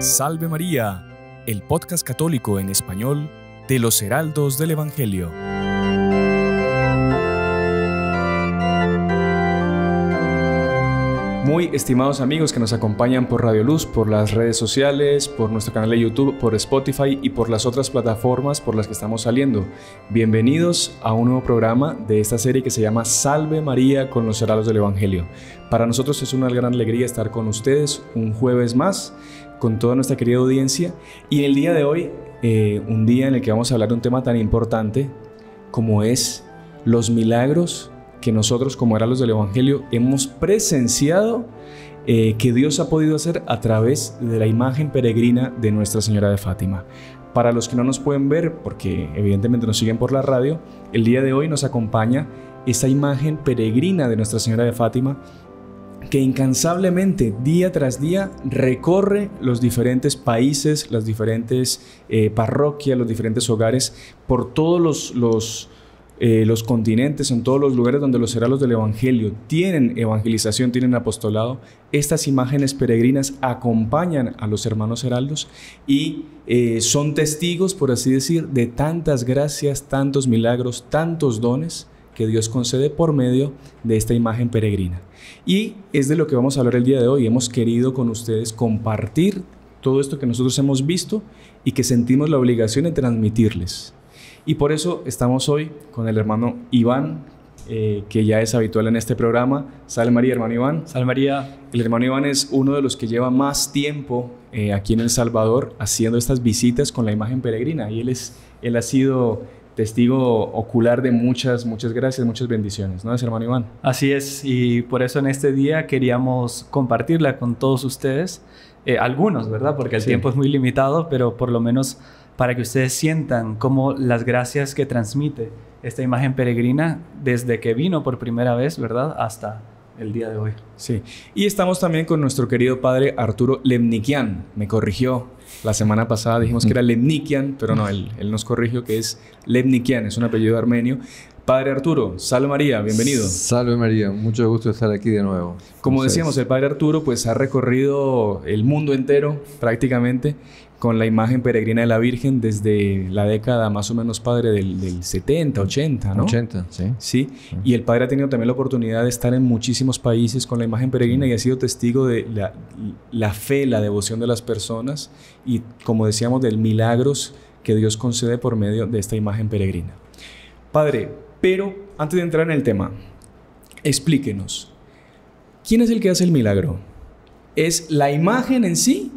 Salve María, el podcast católico en español de los Heraldos del Evangelio. Muy estimados amigos que nos acompañan por Radio Luz, por las redes sociales, por nuestro canal de YouTube, por Spotify y por las otras plataformas por las que estamos saliendo. Bienvenidos a un nuevo programa de esta serie que se llama Salve María con los heraldos del Evangelio. Para nosotros es una gran alegría estar con ustedes un jueves más con toda nuestra querida audiencia. Y el día de hoy, eh, un día en el que vamos a hablar de un tema tan importante como es los milagros que nosotros como los del Evangelio hemos presenciado eh, que Dios ha podido hacer a través de la imagen peregrina de Nuestra Señora de Fátima. Para los que no nos pueden ver, porque evidentemente nos siguen por la radio, el día de hoy nos acompaña esta imagen peregrina de Nuestra Señora de Fátima que incansablemente, día tras día, recorre los diferentes países, las diferentes eh, parroquias, los diferentes hogares, por todos los, eh, los, continentes, en todos los lugares donde los heraldos del Evangelio tienen evangelización, tienen apostolado. Estas imágenes peregrinas acompañan a los hermanos heraldos y eh, son testigos, por así decir, de tantas gracias, tantos milagros, tantos dones que Dios concede por medio de esta imagen peregrina. Y es de lo que vamos a hablar el día de hoy. Hemos querido con ustedes compartir todo esto que nosotros hemos visto y que sentimos la obligación de transmitirles. Y por eso estamos hoy con el hermano Iván, eh, que ya es habitual en este programa. Sal María, hermano Iván. Sal María. El hermano Iván es uno de los que lleva más tiempo eh, aquí en El Salvador haciendo estas visitas con la imagen peregrina. Y él, es, él ha sido testigo ocular de muchas, muchas gracias, muchas bendiciones, ¿no es, hermano Iván? Así es, y por eso en este día queríamos compartirla con todos ustedes, eh, algunos, ¿verdad? Porque el tiempo es muy limitado, pero por lo menos para que ustedes sientan cómo las gracias que transmite esta imagen peregrina desde que vino por primera vez, ¿verdad? Hasta el día de hoy. Sí, y estamos también con nuestro querido padre Arturo Lemnikian, me corrigió la semana pasada dijimos que era Lemnikian, pero no, él, nos corrigió que es Lemnikian, es un apellido armenio. Padre Arturo, salve María, bienvenido. Salve María, mucho gusto estar aquí de nuevo. Como decíamos, el Padre Arturo pues ha recorrido el mundo entero prácticamente con la imagen peregrina de la Virgen desde la década más o menos padre del, 70, 80, ¿no? 80, sí. sí. y el padre ha tenido también la oportunidad de estar en muchísimos países con la imagen peregrina y ha sido testigo de la, la fe, la devoción de las personas y, como decíamos, del milagros que Dios concede por medio de esta imagen peregrina. Padre, pero antes de entrar en el tema, explíquenos, ¿quién es el que hace el milagro? ¿Es la imagen en sí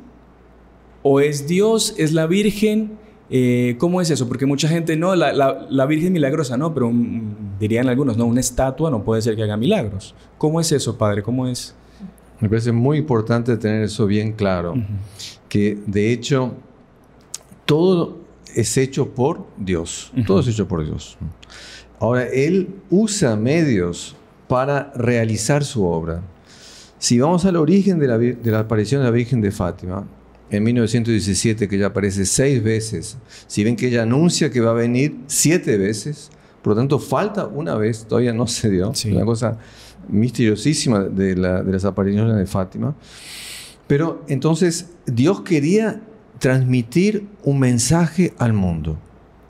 ¿O es Dios? ¿Es la Virgen? Eh, ¿Cómo es eso? Porque mucha gente, no, la, Virgen milagrosa, no, pero mm, dirían algunos, no, una estatua no puede ser que haga milagros. ¿Cómo es eso, Padre? ¿Cómo es? Me parece muy importante tener eso bien claro, que de hecho todo es hecho por Dios, todo es hecho por Dios. Ahora, Él usa medios para realizar su obra. Si vamos al origen de la aparición de la Virgen de Fátima, en 1917 que ya aparece seis veces, si ven que ella anuncia que va a venir siete veces, por lo tanto falta una vez, todavía no se dio, una cosa misteriosísima de, las apariciones de Fátima. Pero entonces Dios quería transmitir un mensaje al mundo,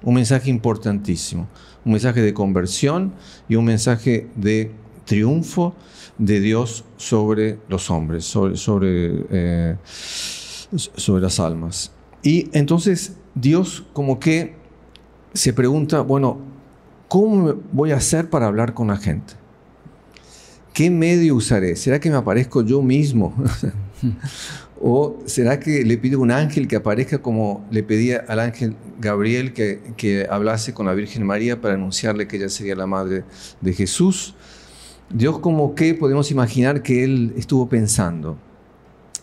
un mensaje importantísimo, un mensaje de conversión y un mensaje de triunfo de Dios sobre los hombres, sobre, sobre eh, sobre las almas. Y entonces Dios como que se pregunta, bueno, ¿cómo voy a hacer para hablar con la gente? ¿Qué medio usaré? ¿Será que me aparezco yo mismo? ¿O será que le pido un ángel que aparezca como le pedía al ángel Gabriel que, que hablase con la Virgen María para anunciarle que ella sería la madre de Jesús? Dios como que podemos imaginar que él estuvo pensando.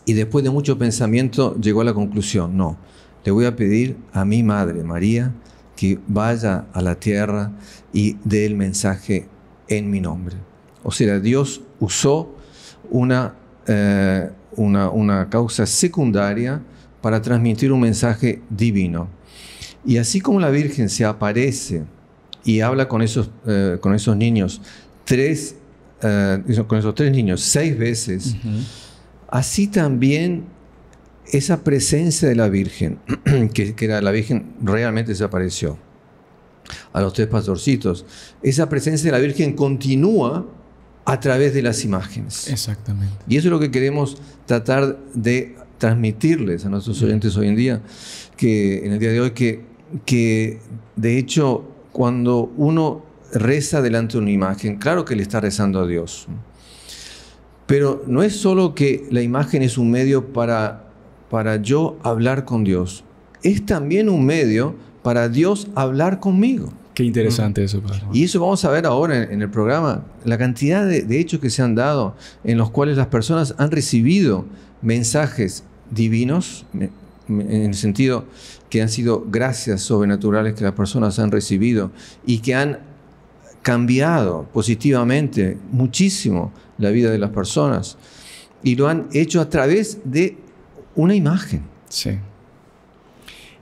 Y después de mucho pensamiento llegó a la conclusión, no, le voy a pedir a mi madre María que vaya a la tierra y dé el mensaje en mi nombre. O sea, Dios usó una, eh, una, causa secundaria para transmitir un mensaje divino. Y así como la Virgen se aparece y habla con esos, eh, con esos niños tres, eh, con esos tres niños seis veces, Así también esa presencia de la Virgen, que, la, Virgen realmente desapareció a los tres pastorcitos, esa presencia de la Virgen continúa a través de las imágenes. Exactamente. Y eso es lo que queremos tratar de transmitirles a nuestros oyentes hoy en día, que en el día de hoy, que, que de hecho cuando uno reza delante de una imagen, claro que le está rezando a Dios. Pero no es solo que la imagen es un medio para, para yo hablar con Dios, es también un medio para Dios hablar conmigo. Qué interesante eso, padre. Y eso vamos a ver ahora en, el programa, la cantidad de, hechos que se han dado en los cuales las personas han recibido mensajes divinos, en el sentido que han sido gracias sobrenaturales que las personas han recibido y que han cambiado positivamente muchísimo la vida de las personas y lo han hecho a través de una imagen. Sí.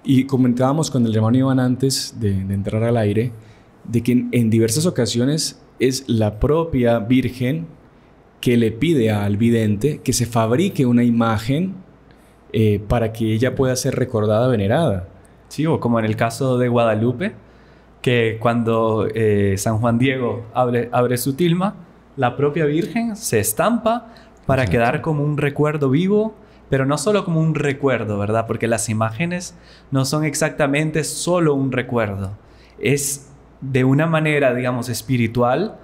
Y comentábamos con el hermano Iván antes de, entrar al aire, de que en, diversas ocasiones es la propia Virgen que le pide al vidente que se fabrique una imagen eh, para que ella pueda ser recordada, venerada. Sí, o como en el caso de Guadalupe, que cuando eh, San Juan Diego abre, su tilma, la propia Virgen se estampa para quedar como un recuerdo vivo, pero no solo como un recuerdo, ¿verdad? Porque las imágenes no son exactamente solo un recuerdo. Es de una manera, digamos, espiritual,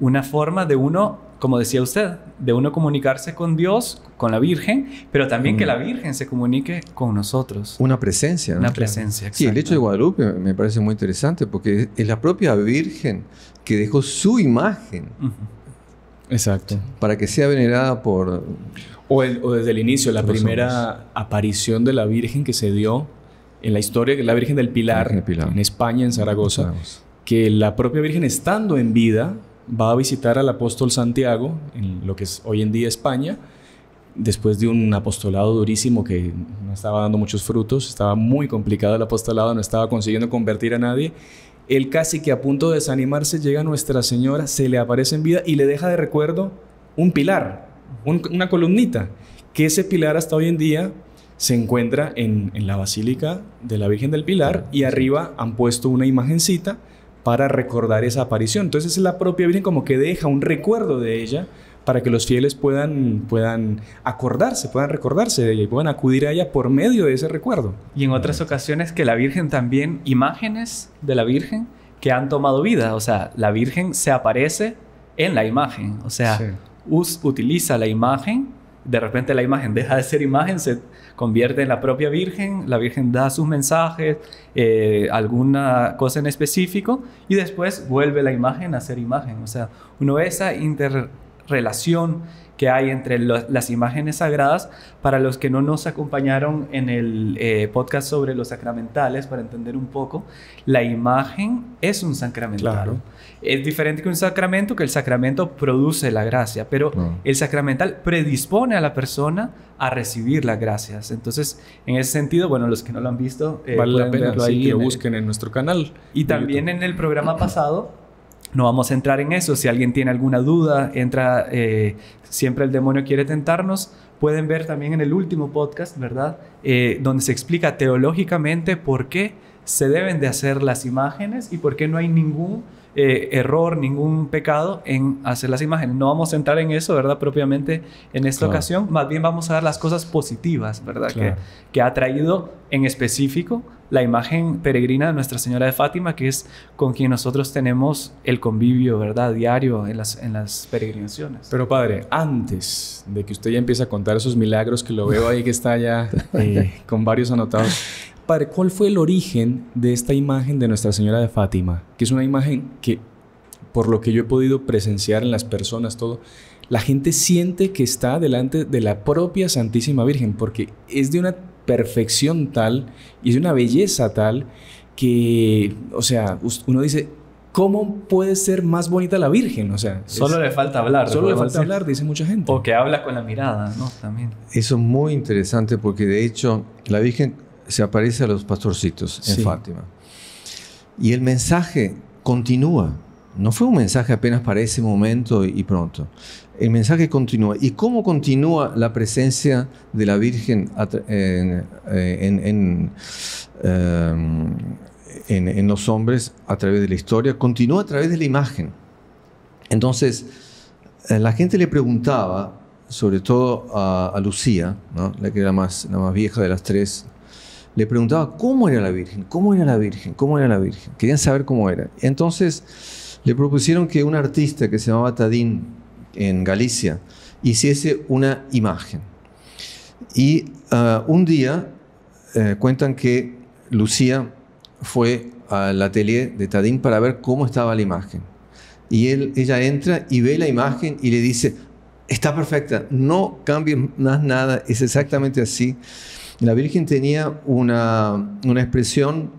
una forma de uno como decía usted, de uno comunicarse con Dios, con la Virgen, pero también que la Virgen se comunique con nosotros. Una presencia. Una presencia. Sí, el hecho de Guadalupe me parece muy interesante porque es la propia Virgen que dejó su imagen. Exacto. Para que sea venerada por... O, desde el inicio, la primera aparición de la Virgen que se dio en la historia, la Virgen del Pilar, en España, en Zaragoza, que la propia Virgen estando en vida va a visitar al apóstol Santiago, en lo que es hoy en día España, después de un apostolado durísimo que no estaba dando muchos frutos, estaba muy complicado el apostolado, no estaba consiguiendo convertir a nadie. Él casi que a punto de desanimarse llega a Nuestra Señora, se le aparece en vida y le deja de recuerdo un pilar, una columnita, que ese pilar hasta hoy en día se encuentra en, en la Basílica de la Virgen del Pilar y arriba han puesto una imagencita para recordar esa aparición. Entonces es la propia Virgen como que deja un recuerdo de ella para que los fieles puedan, puedan acordarse, puedan recordarse de ella y puedan acudir a ella por medio de ese recuerdo. Y en otras ocasiones que la Virgen también, imágenes de la Virgen que han tomado vida, o sea, la Virgen se aparece en la imagen, o sea, us utiliza la imagen, de repente la imagen deja de ser imagen, se convierte en la propia Virgen, la Virgen da sus mensajes, eh, alguna cosa en específico, y después vuelve la imagen a ser imagen. O sea, uno esa interrelación que hay entre las imágenes sagradas para los que no nos acompañaron en el eh, podcast sobre los sacramentales, para entender un poco, la imagen es un sacramental. Claro. Es diferente que un sacramento, que el sacramento produce la gracia, pero el sacramental predispone a la persona a recibir las gracias. Entonces, en ese sentido, bueno, los que no lo han visto, eh, vale la pena que busquen en nuestro canal. Y también en el programa pasado, no vamos a entrar en eso. Si alguien tiene alguna duda, entra, eh, siempre el demonio quiere tentarnos. Pueden ver también en el último podcast, ¿verdad? Eh, donde se explica teológicamente por qué se deben de hacer las imágenes y por qué no hay ningún eh, error, ningún pecado en hacer las imágenes. No vamos a entrar en eso, ¿verdad? Propiamente en esta ocasión, más bien vamos a dar las cosas positivas, ¿verdad? Que, ha traído en específico la imagen peregrina de Nuestra Señora de Fátima, que es con quien nosotros tenemos el convivio, ¿verdad? Diario en las, en las peregrinaciones. Pero padre, antes de que usted ya empiece a contar esos milagros que lo veo ahí que está ya eh, con varios anotados, ¿cuál fue el origen de esta imagen de Nuestra Señora de Fátima? Que es una imagen que, por lo que yo he podido presenciar en las personas, todo, la gente siente que está delante de la propia Santísima Virgen, porque es de una perfección tal y es de una belleza tal que, o sea, uno dice, ¿cómo puede ser más bonita la Virgen? O sea, solo le falta hablar. Solo le falta hablar, dice mucha gente. O que habla con la mirada, ¿no? También. Eso es muy interesante porque de hecho la Virgen se aparece a los pastorcitos en Fátima. Y el mensaje continúa. No fue un mensaje apenas para ese momento y pronto. El mensaje continúa. ¿Y cómo continúa la presencia de la Virgen eh, em, en, en, los hombres a través de la historia? Continúa a través de la imagen. Entonces, eh, la gente le preguntaba, sobre todo a, Lucía, la que era más, la más vieja de las tres, le preguntaba cómo era la Virgen, cómo era la Virgen, cómo era la Virgen. Querían saber cómo era. Entonces le propusieron que un artista que se llamaba Tadín en Galicia hiciese una imagen. Y ah, un día eh, cuentan que Lucía fue al atelier de Tadín para ver cómo estaba la imagen. Y él, ella entra y ve la imagen y le dice, está perfecta, no cambien más nada, es exactamente así. La Virgen tenía una, expresión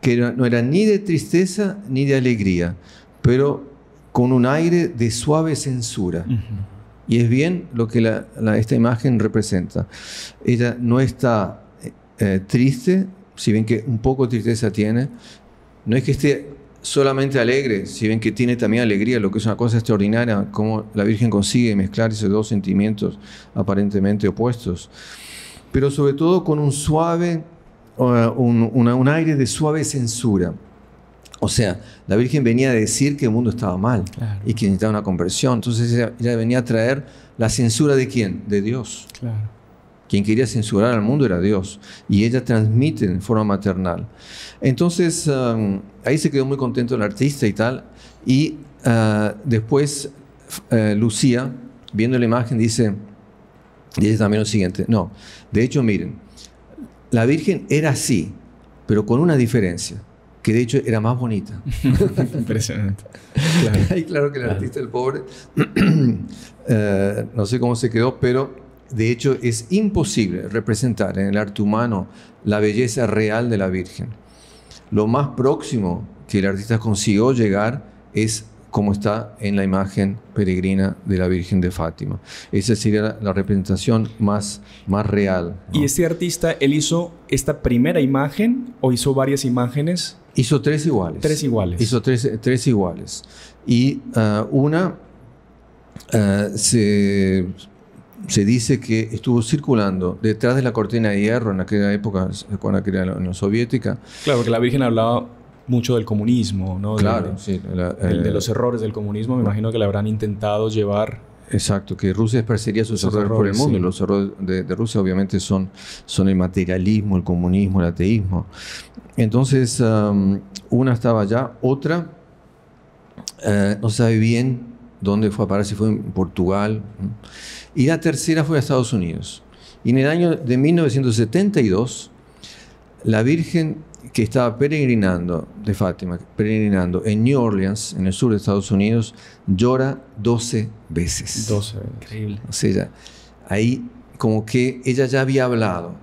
que no era ni de tristeza ni de alegría, pero con un aire de suave censura. Y es bien lo que esta imagen representa. Ella no está eh, eh, triste, si bien que un poco tristeza tiene, no es que esté solamente alegre, si bien que tiene también alegría, lo que es una cosa extraordinaria, cómo la Virgen consigue mezclar esos dos sentimientos aparentemente opuestos pero sobre todo con un suave, eh, un, aire de suave censura. O sea, la Virgen venía a decir que el mundo estaba mal y que necesitaba una conversión. Entonces ella, venía a traer la censura de quién? De Dios. Quien quería censurar al mundo era Dios. Y ella transmite en forma maternal. Entonces, um, ahí se quedó muy contento el artista y tal. Y uh, después, eh, Lucía, viendo la imagen, dice, Dice también lo siguiente, no, de hecho miren, la Virgen era así, pero con una diferencia, que de hecho era más bonita. Impresionante. Claro. claro que el artista, el pobre, eh, no sé cómo se quedó, pero de hecho es imposible representar en el arte humano la belleza real de la Virgen. Lo más próximo que el artista consiguió llegar es como está en la imagen peregrina de la Virgen de Fátima. Esa sería la, representación más, más real. ¿Y este artista, él hizo esta primera imagen o hizo varias imágenes? Hizo tres iguales. Tres iguales. Hizo tres, iguales. Y ah, una ah, se, dice que estuvo circulando detrás de la cortina de hierro en aquella época, cuando era la Unión Soviética. Claro, porque la Virgen hablaba mucho del comunismo, ¿no? Claro, de, sí. el, de eh, los errores del comunismo, me imagino que le habrán intentado llevar Exacto, que Rusia expresaría sus errores, por el mundo. Los errores de, Rusia obviamente son, son el materialismo, el comunismo, el ateísmo. Entonces, una estaba allá, otra eh, no sabe bien dónde fue a parar, si fue en Portugal. Y la tercera fue a Estados Unidos. Y en el año de 1972, la Virgen que estaba peregrinando de Fátima, peregrinando en New Orleans, en el sur de Estados Unidos, llora 12 veces. 12 Increíble. O sea, ahí como que ella ya había hablado,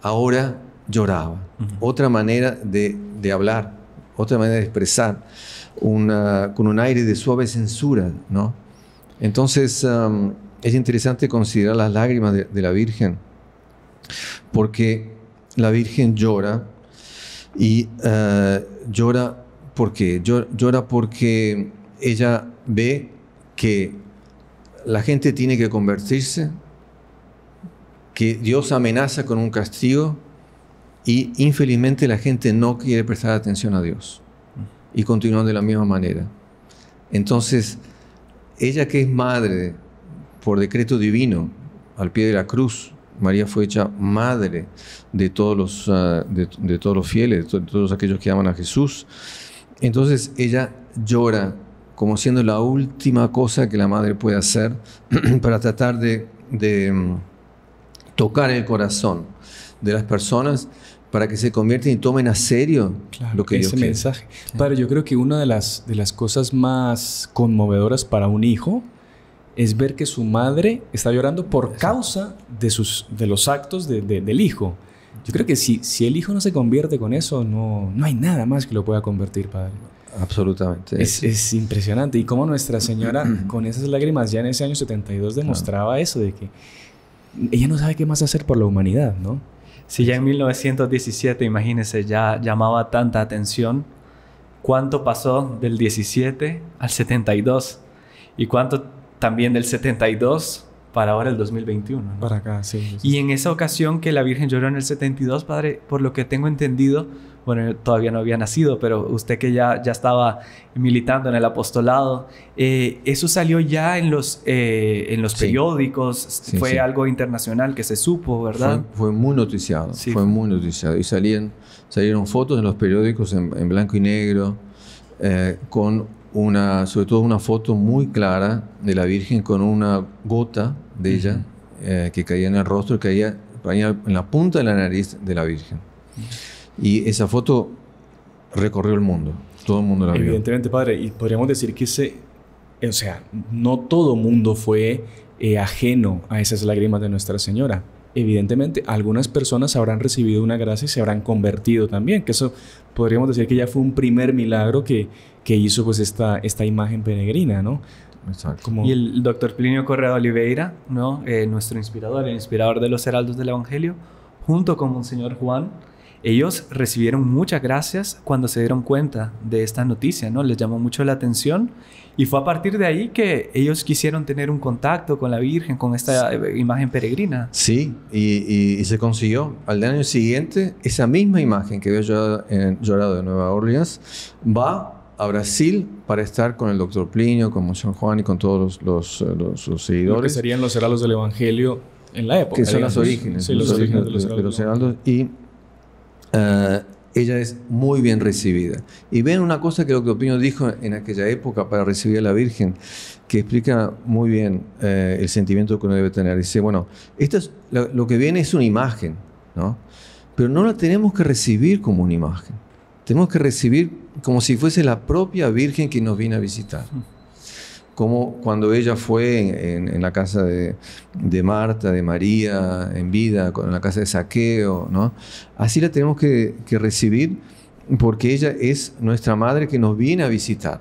ahora lloraba. Otra manera de, hablar, otra manera de expresar, una, con un aire de suave censura, ¿no? Entonces, um, es interesante considerar las lágrimas de la Virgen, porque la Virgen llora y eh, llora porque llora porque ella ve que la gente tiene que convertirse, que Dios amenaza con un castigo y infelizmente la gente no quiere prestar atención a Dios y continúan de la misma manera. Entonces, ella que es madre por decreto divino al pie de la cruz, María fue hecha madre de todos los, ah, de, todos los fieles, de, todos aquellos que aman a Jesús. Entonces ella llora como siendo la última cosa que la madre puede hacer para tratar de, mm, tocar el corazón de las personas para que se convierten y tomen a serio lo que ese Dios mensaje. pero yo creo que una las, de las cosas más conmovedoras para un hijo es ver que su madre está llorando por causa de, sus, de los actos del hijo. Yo creo que si, si el hijo no se convierte con eso, no, no hay nada más que lo pueda convertir, padre. Absolutamente. Es, impresionante. Y como Nuestra Señora, con esas lágrimas, ya en ese año 72 demostraba eso, de que ella no sabe qué más hacer por la humanidad, ¿no? Si ya en 1917, imagínense, ya llamaba tanta atención, ¿cuánto pasó del 17 al 72? ¿Y cuánto también del 72 para ahora el 2021. Para acá, sí, Y en esa ocasión que la Virgen lloró en el 72, padre, por lo que tengo entendido, bueno, todavía no había nacido, pero usted que ya, ya estaba militando en el apostolado, eh, eso salió ya en los, eh, en los periódicos, fue algo internacional que se supo, ¿verdad? Fue, muy noticiado, fue muy noticiado. Y salían, salieron fotos en los periódicos en, blanco y negro, eh, con sobre todo una foto muy clara de la Virgen con una gota de ella eh, que caía en el rostro, caía, caía en la punta de la nariz de la Virgen. Y esa foto recorrió el mundo, todo el mundo la vio. Evidentemente, padre, y podríamos decir que ese, o sea, no todo mundo fue eh, ajeno a esas lágrimas de Nuestra Señora evidentemente algunas personas habrán recibido una gracia y se habrán convertido también, que eso podríamos decir que ya fue un primer milagro que que hizo pues esta, esta imagen peregrina, ¿no? Como... Y el doctor Plinio Correa Oliveira, ¿no? Eh, nuestro inspirador, el inspirador de los heraldos del Evangelio, junto con Monseñor Juan, ellos recibieron muchas gracias cuando se dieron cuenta de esta noticia, ¿no? Les llamó mucho la atención y fue a partir de ahí que ellos quisieron tener un contacto con la Virgen, con esta eh, imagen peregrina. Sí, y, y, se consiguió. Al año siguiente, esa misma imagen que veo yo en Llorado de Nueva Orleans va a Brasil para estar con el doctor Plinio, con San Juan y con todos los, sus eh, seguidores. que serían los heraldos del Evangelio en la época. Que son las orígenes. Sí, los, orígenes, de, los heraldos. Y eh, ella es muy bien recibida. Y ven una cosa que el doctor Plinio dijo en aquella época para recibir a la Virgen, que explica muy bien eh, el sentimiento que uno debe tener. Dice, bueno, esto es, lo, lo que viene es una imagen, ¿no? Pero no la tenemos que recibir como una imagen tenemos que recibir como si fuese la propia Virgen que nos viene a visitar. Como cuando ella fue en, la casa de, Marta, de María, en vida, en la casa de Saqueo, ¿no? Así la tenemos que, recibir porque ella es nuestra madre que nos viene a visitar.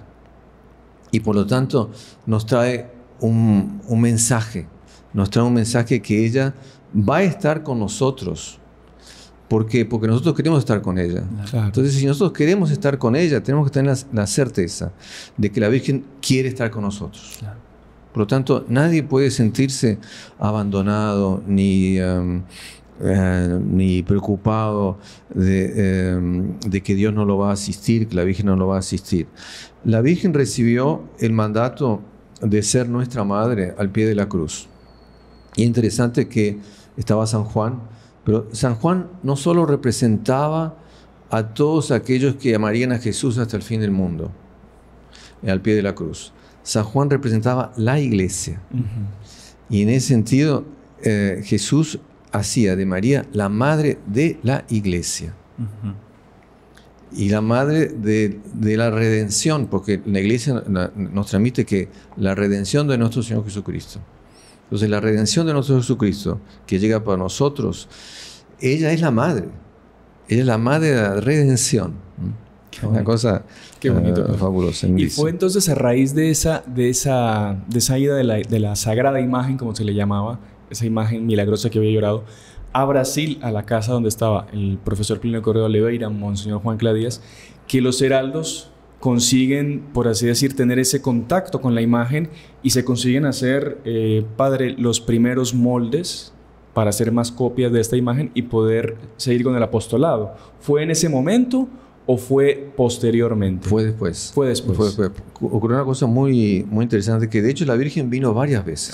Y por lo tanto nos trae un, un mensaje, nos trae un mensaje que ella va a estar con nosotros ¿Por qué? Porque nosotros queremos estar con ella. Entonces, si nosotros queremos estar con ella, tenemos que tener la, certeza de que la Virgen quiere estar con nosotros. Por lo tanto, nadie puede sentirse abandonado ni, em, eh, ni preocupado em, de, que Dios no lo va a asistir, que la Virgen no lo va a asistir. La Virgen recibió el mandato de ser nuestra madre al pie de la cruz. Y interesante que estaba San Juan pero San Juan no solo representaba a todos aquellos que amarían a Jesús hasta el fin del mundo, eh, al pie de la cruz. San Juan representaba la iglesia. Y en ese sentido, eh, Jesús hacía de María la madre de la iglesia. Y la madre de, de, la redención, porque la iglesia nos transmite que la redención de nuestro Señor Jesucristo. Entonces la redención de nuestro Jesucristo que llega para nosotros, ella es la madre, ella es la madre de la redención. ¿Mm? Una cosa Qué bonito, eh, fabulosa. Y fue entonces a raíz de esa, de esa, de esa ida de la, de la sagrada imagen, como se le llamaba, esa imagen milagrosa que había llorado, a Brasil, a la casa donde estaba el profesor Plinio correo Oliveira, Monseñor Juan Cladías, que los heraldos consiguen, por así decir, tener ese contacto con la imagen y se consiguen hacer, eh, padre, los primeros moldes para hacer más copias de esta imagen y poder seguir con el apostolado. ¿Fue en ese momento o fue posteriormente? Fue después. Fue después. Ocurrió una cosa muy, muy interesante, que de hecho la Virgen vino varias veces.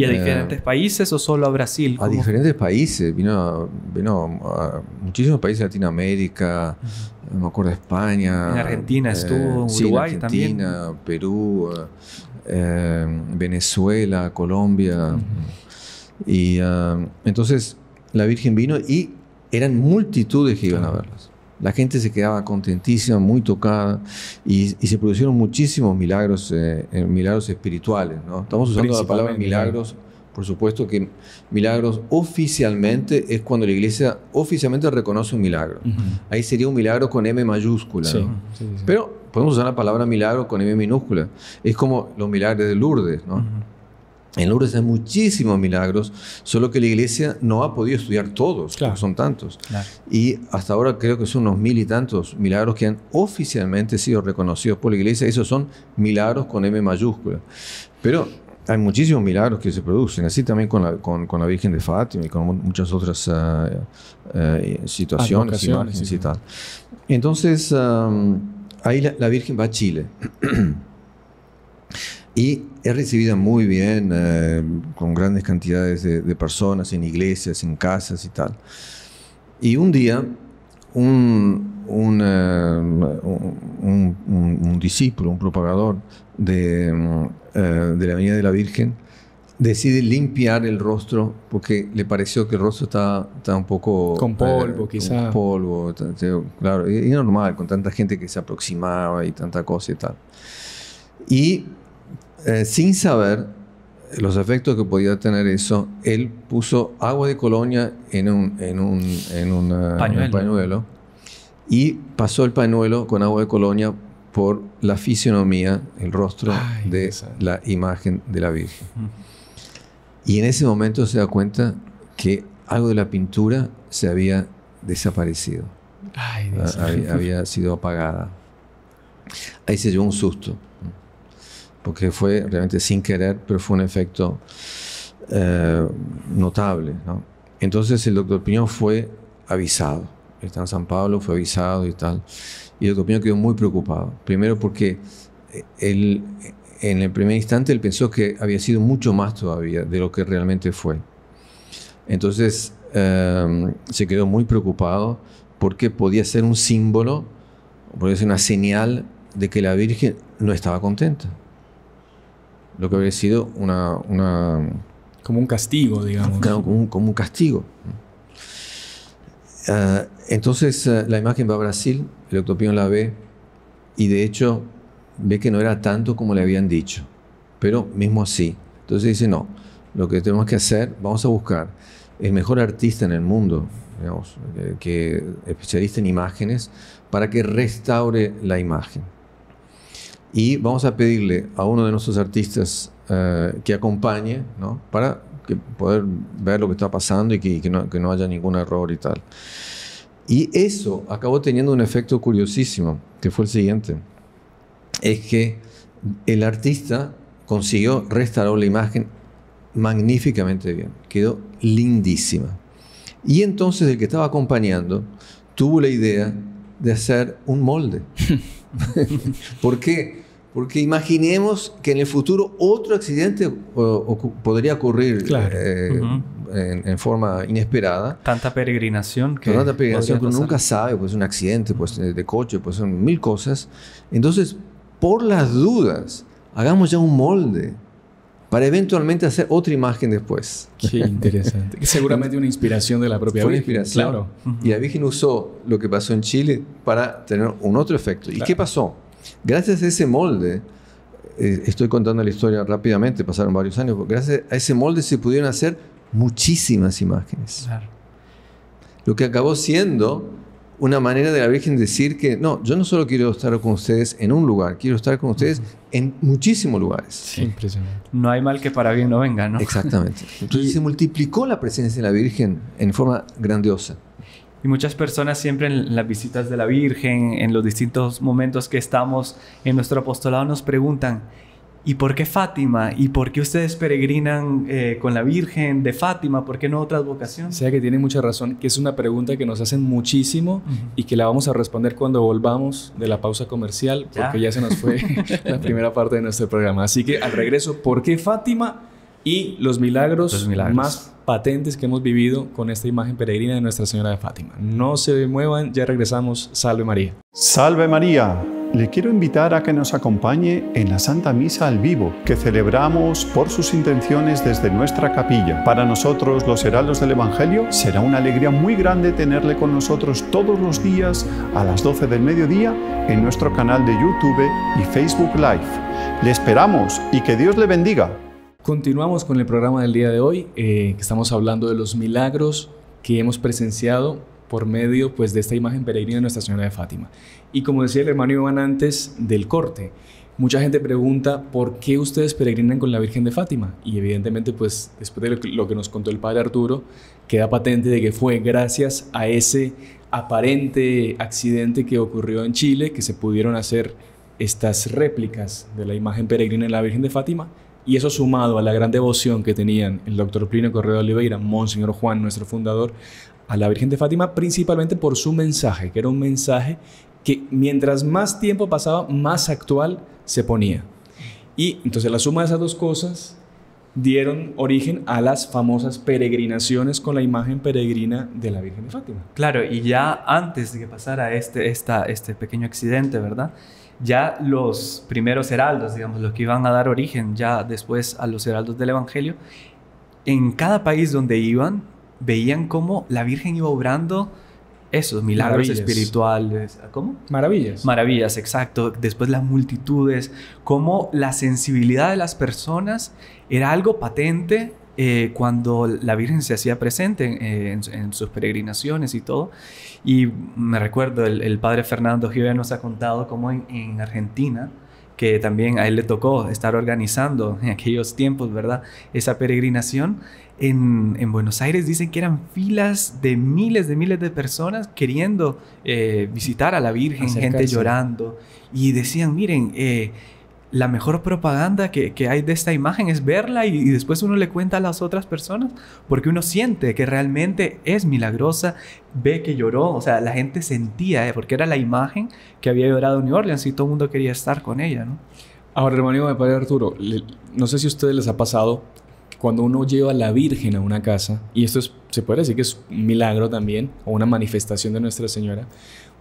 ¿Y a eh, diferentes países o solo a Brasil? A diferentes países. Vino, vino a muchísimos países de Latinoamérica, me acuerdo de España. En Argentina eh, estuvo, en Uruguay Perú, eh, Venezuela, Colombia. Y ah, entonces la Virgen vino y eran multitudes que iban a verlas. La gente se quedaba contentísima, muy tocada, y, se produjeron muchísimos milagros, eh, eh, milagros espirituales. ¿no? Estamos usando la palabra milagros, por supuesto que milagros oficialmente es cuando la iglesia oficialmente reconoce un milagro. Ahí sería un milagro con M mayúscula. Pero podemos usar la palabra milagro con M minúscula. Es como los milagros de Lourdes. ¿no? En Lourdes hay muchísimos milagros, solo que la iglesia no ha podido estudiar todos, son tantos. Y hasta ahora creo que son unos mil y tantos milagros que han oficialmente sido reconocidos por la iglesia. Esos son milagros con M mayúscula. Pero hay muchísimos milagros que se producen, así también con la, Virgen de Fátima y con muchas otras ah, eh, situaciones, y tal. Entonces, ahí la Virgen va a Chile. Y es recibida muy bien, eh, con grandes cantidades de, personas, en iglesias, en casas y tal. Y un día, un, un, eh, un, discípulo, un propagador de, eh, de la Avenida de la Virgen, decide limpiar el rostro porque le pareció que el rostro estaba un poco... Con polvo, quizás. polvo, claro. Y, normal, con tanta gente que se aproximaba y tanta cosa y tal. Y eh, sin saber los efectos que podía tener eso, él puso agua de colonia en un, pañuelo. y pasó el pañuelo con agua de colonia por la fisionomía, el rostro de la imagen de la Virgen. Y en ese momento se da cuenta que algo de la pintura se había desaparecido. Ah, había sido apagada. Ahí se llevó un susto porque fue realmente sin querer, pero fue un efecto eh, notable. Entonces el doctor Piñón fue avisado, está en San Pablo, fue avisado y tal, y el doctor Piñón quedó muy preocupado, primero porque eh, él, en el primer instante él pensó que había sido mucho más todavía de lo que realmente fue. Entonces eh, se quedó muy preocupado porque podía ser un símbolo, podía ser una señal de que la Virgen no estaba contenta lo que habría sido una... como un castigo, digamos. como un, castigo. Ah, entonces ah, la imagen va a Brasil, el octopión la ve y de hecho ve que no era tanto como le habían dicho, pero mismo así. Entonces dice, no, lo que tenemos que hacer, vamos a buscar el mejor artista en el mundo, eh, que especialista en imágenes, para que restaure la imagen. Y vamos a pedirle a uno de nuestros artistas eh, que acompañe, ¿no? Para poder ver lo que está pasando y que, que, no, que, no, haya ningún error y tal. Y eso acabó teniendo un efecto curiosísimo, que fue el siguiente. Es que el artista consiguió restaurar la imagen magníficamente bien, quedó lindísima. Y entonces el que estaba acompañando tuvo la idea de hacer un molde. ¿Por qué? Porque imaginemos que en el futuro otro accidente podría ocurrir eh, en, forma inesperada. Tanta peregrinación que... Tanta peregrinación que uno nunca sabe, pues un accidente pues, de coche, pues son mil cosas. Entonces, por las dudas, hagamos ya un molde para eventualmente hacer otra imagen después. Qué interesante. Seguramente una inspiración de la propia Virgen. inspiración. Claro. Y la Virgen usó lo que pasó en Chile para tener un otro efecto. ¿Y qué pasó? Gracias a ese molde, eh, estoy contando la historia rápidamente, pasaron varios años, gracias a ese molde se pudieron hacer muchísimas imágenes. Lo que acabó siendo una manera de la Virgen decir que no, yo no solo quiero estar con ustedes en un lugar, quiero estar con ustedes en muchísimos lugares. No hay mal que para bien no venga, ¿no? Exactamente. Entonces se multiplicó la presencia de la Virgen en forma grandiosa. Y muchas personas siempre en las visitas de la Virgen, en los distintos momentos que estamos en nuestro apostolado, nos preguntan, ¿y por qué Fátima? ¿Y por qué ustedes peregrinan eh, con la Virgen de Fátima? ¿Por qué no otras vocaciones? O sea que tiene mucha razón, que es una pregunta que nos hacen muchísimo y que la vamos a responder cuando volvamos de la pausa comercial, porque ya se nos fue la primera parte de nuestro programa. Así que al regreso, ¿por qué Fátima? Y los milagros, los milagros. más patentes que hemos vivido con esta imagen peregrina de Nuestra Señora de Fátima. No se muevan, ya regresamos. Salve María. Salve María. Le quiero invitar a que nos acompañe en la Santa Misa al vivo, que celebramos por sus intenciones desde nuestra capilla. Para nosotros, los heraldos del Evangelio, será una alegría muy grande tenerle con nosotros todos los días a las 12 del mediodía en nuestro canal de YouTube y Facebook Live. Le esperamos y que Dios le bendiga. Continuamos con el programa del día de hoy, eh, que estamos hablando de los milagros que hemos presenciado por medio pues, de esta imagen peregrina de Nuestra Señora de Fátima. Y como decía el hermano Iván antes del corte, mucha gente pregunta por qué ustedes peregrinan con la Virgen de Fátima. Y evidentemente, pues después de lo que nos contó el padre Arturo, queda patente de que fue gracias a ese aparente accidente que ocurrió en Chile que se pudieron hacer estas réplicas de la imagen peregrina de la Virgen de Fátima y eso sumado a la gran devoción que tenían el doctor Plinio Correa de Oliveira, Monseñor Juan, nuestro fundador, a la Virgen de Fátima, principalmente por su mensaje, que era un mensaje que mientras más tiempo pasaba, más actual se ponía. Y entonces la suma de esas dos cosas dieron origen a las famosas peregrinaciones con la imagen peregrina de la Virgen de Fátima. Claro, y ya antes de que pasara este, esta, este pequeño accidente, ¿verdad? ya los primeros heraldos, digamos, los que iban a dar origen ya después a los heraldos del Evangelio, en cada país donde iban, veían cómo la Virgen iba obrando esos milagros espirituales. ¿Cómo? Maravillas. Maravillas, exacto. Después las multitudes, cómo la sensibilidad de las personas era algo patente eh, cuando la Virgen se hacía presente eh, en, sus peregrinaciones y todo. Y me recuerdo, el, padre Fernando Giver nos ha contado cómo en, Argentina, que también a él le tocó estar organizando en aquellos tiempos, ¿verdad? Esa peregrinación. En, Buenos Aires dicen que eran filas de miles de miles de personas queriendo eh, visitar a la Virgen, gente llorando. Y decían, miren, eh, la mejor propaganda que, hay de esta imagen es verla y, después uno le cuenta a las otras personas porque uno siente que realmente es milagrosa, ve que lloró, o sea, la gente sentía, eh, porque era la imagen que había llorado en New Orleans y todo el mundo quería estar con ella, ¿no? Ahora, hermano me Padre Arturo, no sé si a ustedes les ha pasado cuando uno lleva a la Virgen a una casa, y esto se puede decir que es un milagro también, o una manifestación de Nuestra Señora,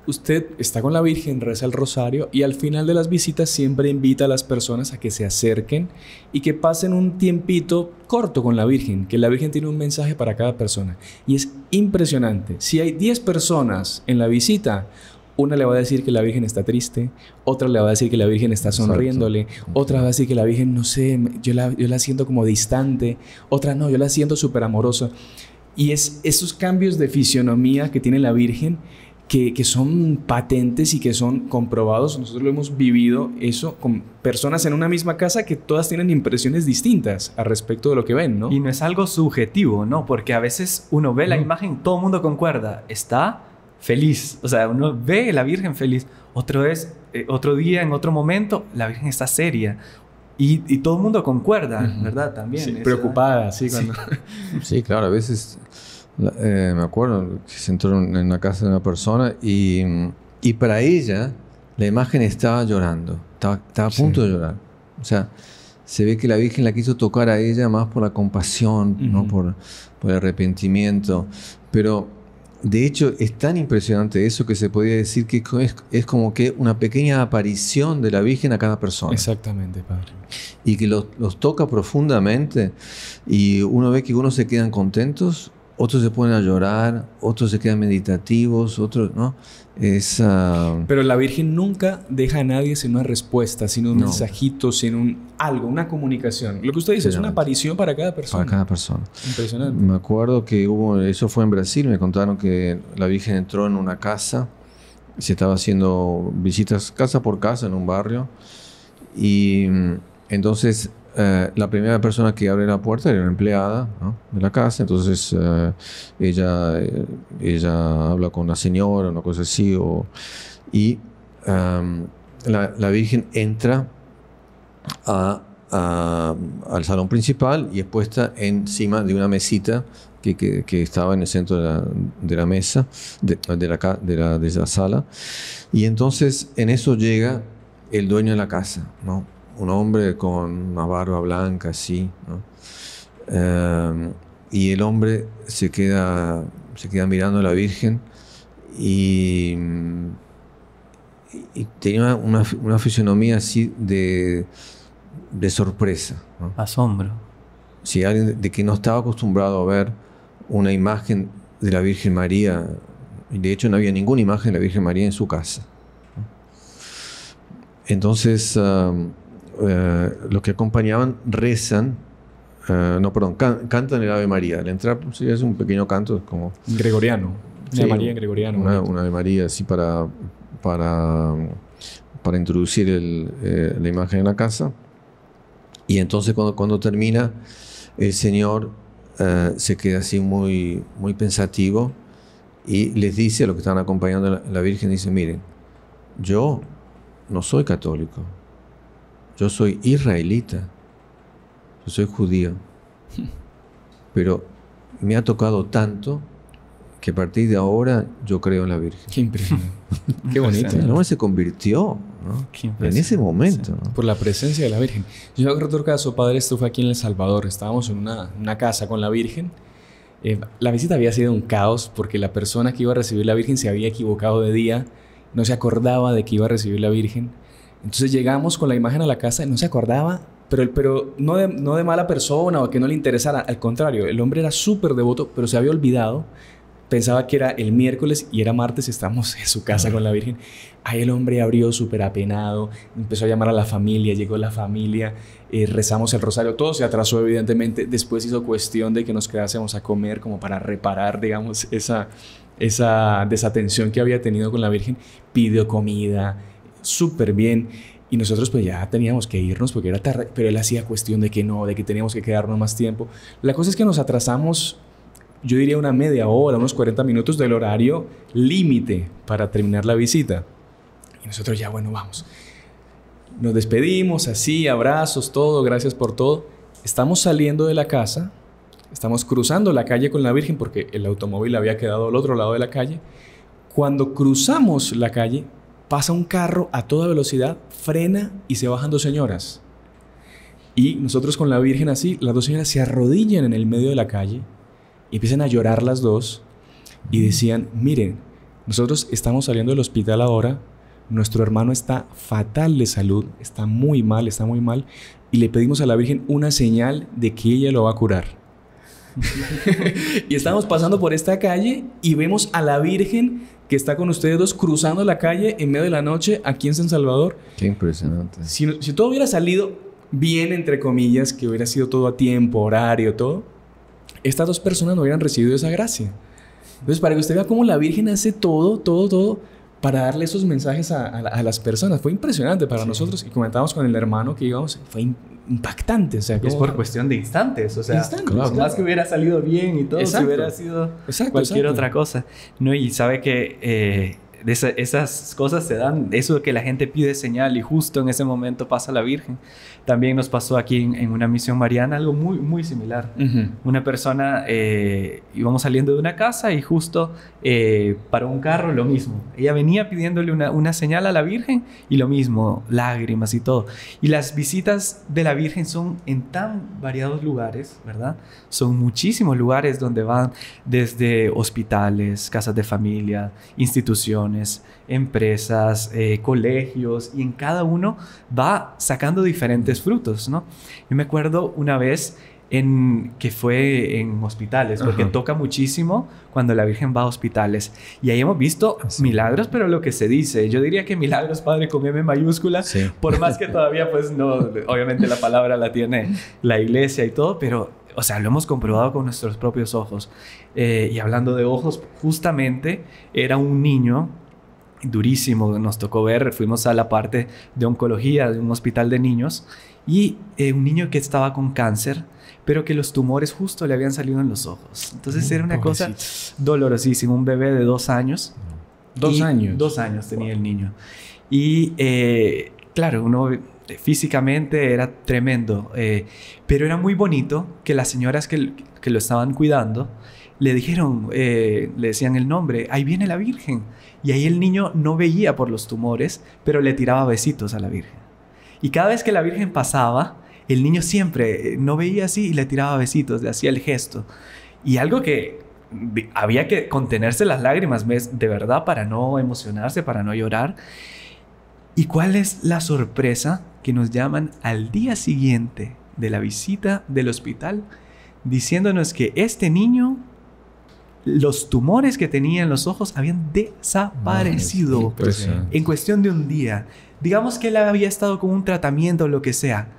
usted está con la Virgen, reza el rosario y al final de las visitas siempre invita a las personas a que se acerquen y que pasen un tiempito corto con la Virgen, que la Virgen tiene un mensaje para cada persona. Y es impresionante. Si hay 10 personas en la visita, una le va a decir que la Virgen está triste, otra le va a decir que la Virgen está sonriéndole, otra va a decir que la Virgen, no sé, yo la, yo la siento como distante, otra no, yo la siento súper amorosa. Y es esos cambios de fisionomía que tiene la Virgen que, son patentes y que son comprobados. Nosotros lo hemos vivido eso con personas en una misma casa que todas tienen impresiones distintas al respecto de lo que ven, ¿no? Y no es algo subjetivo, ¿no? Porque a veces uno ve la imagen, todo el mundo concuerda, está feliz, o sea, uno ve a la Virgen feliz, otro es, eh, otro día, en otro momento, la Virgen está seria. Y, y todo el mundo concuerda, ¿verdad? También. preocupada, sí, claro, a veces eh, me acuerdo, que se entró en la casa de una persona y, y para ella la imagen estaba llorando, estaba, a punto de llorar. O sea, se ve que la Virgen la quiso tocar a ella más por la compasión, no por, por el arrepentimiento. Pero de hecho es tan impresionante eso que se podría decir que es, como que una pequeña aparición de la Virgen a cada persona. Exactamente, Padre. Y que los, los toca profundamente y uno ve que uno se quedan contentos, otros se ponen a llorar, otros se quedan meditativos, otros, ¿no? Es, ah, Pero la Virgen nunca deja a nadie sin una respuesta, sin un mensajito, sin un algo, una comunicación. Lo que usted dice es una aparición para cada persona. Para cada persona. Impresionante. Me acuerdo que hubo, eso fue en Brasil, me contaron que la Virgen entró en una casa, se estaba haciendo visitas casa por casa en un barrio, y mm, entonces eh, la primera persona que abre la puerta era una empleada de la casa, entonces eh, ella, eh, ella habla con la señora, una cosa así, y em, la, la, Virgen entra al salón principal y es puesta encima de una mesita que, que, estaba en el centro de la, de la mesa, de, de, la, de, la, sala, y entonces en eso llega el dueño de la casa, ¿no? un hombre con una barba blanca así, em, y el hombre se queda, se queda mirando a la Virgen y, tenía una, una, fisonomía así de, sorpresa. Asombro. Si alguien de que no estaba acostumbrado a ver una imagen de la Virgen María, y de hecho no había ninguna imagen de la Virgen María en su casa. Entonces, em, eh, los que acompañaban rezan, eh, no, perdón, cantan el Ave María. Al entrar, pues, es un pequeño canto, como. Gregoriano. Ave María Una, Ave María, así para, para, para introducir eh, la imagen en la casa. Y entonces, cuando, cuando termina, el Señor se queda así muy, muy pensativo y les dice a los que están acompañando a la, la Virgen: dice, miren, yo no soy católico. Yo soy israelita, yo soy judío, pero me ha tocado tanto que a partir de ahora yo creo en la Virgen. Qué impresionante. Qué bonito. El hombre se convirtió en ese momento. Por la presencia de la Virgen. Yo recuerdo a su padre, estuvo aquí en El Salvador. Estábamos en una, casa con la Virgen. Eh, la visita había sido un caos porque la persona que iba a recibir la Virgen se había equivocado de día, no se acordaba de que iba a recibir la Virgen. Entonces llegamos con la imagen a la casa y no se acordaba, pero, pero no, de, no de mala persona o que no le interesara, al contrario, el hombre era súper devoto, pero se había olvidado. Pensaba que era el miércoles y era martes y estamos en su casa con la Virgen. Ahí el hombre abrió súper apenado, empezó a llamar a la familia, llegó la familia, eh, rezamos el rosario, todo se atrasó evidentemente. Después hizo cuestión de que nos quedásemos a comer como para reparar, digamos, esa, esa desatención que había tenido con la Virgen. Pidió comida, súper bien. Y nosotros pues ya teníamos que irnos porque era tarde, pero él hacía cuestión de que no, de que teníamos que quedarnos más tiempo. La cosa es que nos atrasamos, yo diría una media hora, unos 40 minutos del horario límite para terminar la visita. Y nosotros ya, bueno, vamos. Nos despedimos así, abrazos, todo, gracias por todo. Estamos saliendo de la casa, estamos cruzando la calle con la Virgen porque el automóvil había quedado al otro lado de la calle. Cuando cruzamos la calle, pasa un carro a toda velocidad, frena y se bajan dos señoras. Y nosotros con la Virgen así, las dos señoras se arrodillan en el medio de la calle y empiezan a llorar las dos y decían, miren, nosotros estamos saliendo del hospital ahora, nuestro hermano está fatal de salud, está muy mal, está muy mal, y le pedimos a la Virgen una señal de que ella lo va a curar. y estamos pasando por esta calle y vemos a la Virgen que está con ustedes dos cruzando la calle en medio de la noche aquí en San Salvador. Qué impresionante. Si, todo hubiera salido bien, entre comillas, que hubiera sido todo a tiempo, horario, todo, estas dos personas no hubieran recibido esa gracia. Entonces, para que usted vea cómo la Virgen hace todo, todo, todo para darle esos mensajes a, las personas. Fue impresionante para nosotros. Y comentábamos con el hermano que íbamos, fue impactante. O sea, es por cuestión de instantes. O sea, más que hubiera salido bien y todo, hubiera sido cualquier otra cosa. No, y sabe que eh, esas cosas se dan, eso que la gente pide señal y justo en ese momento pasa la Virgen. También nos pasó aquí en, una misión mariana algo muy, muy similar. Una persona, eh, íbamos saliendo de una casa y justo eh, para un carro lo mismo. Ella venía pidiéndole una, una señal a la Virgen y lo mismo, lágrimas y todo. Y las visitas de la Virgen son en tan variados lugares, ¿verdad? Son muchísimos lugares donde van desde hospitales, casas de familia, instituciones, empresas, eh, colegios, y en cada uno va sacando diferentes frutos, ¿no? Yo me acuerdo una vez en, que fue en hospitales, porque toca muchísimo cuando la Virgen va a hospitales. Y ahí hemos visto ah, milagros, pero lo que se dice, yo diría que milagros, padre, con M mayúscula, por más que todavía, pues no, obviamente la palabra la tiene la iglesia y todo, pero, o sea, lo hemos comprobado con nuestros propios ojos. Eh, y hablando de ojos, justamente era un niño durísimo nos tocó ver. Fuimos a la parte de oncología de un hospital de niños y eh, un niño que estaba con cáncer, pero que los tumores justo le habían salido en los ojos. Entonces mm, era una cosa dolorosísima. Un bebé de dos años. Mm. Dos años. Dos años tenía el niño. Y eh, claro, uno eh, físicamente era tremendo, pero era muy bonito que las señoras que, que lo estaban cuidando le dijeron, eh, le decían el nombre, ahí viene la Virgen. Y ahí el niño no veía por los tumores, pero le tiraba besitos a la Virgen. Y cada vez que la Virgen pasaba, el niño siempre eh, no veía así y le tiraba besitos, le hacía el gesto. Y algo que había que contenerse las lágrimas, de verdad, para no emocionarse, para no llorar. ¿Y cuál es la sorpresa que nos llaman al día siguiente de la visita del hospital diciéndonos que este niño los tumores que tenía en los ojos habían desaparecido ah, en cuestión de un día. Digamos que él había estado con un tratamiento o lo que sea.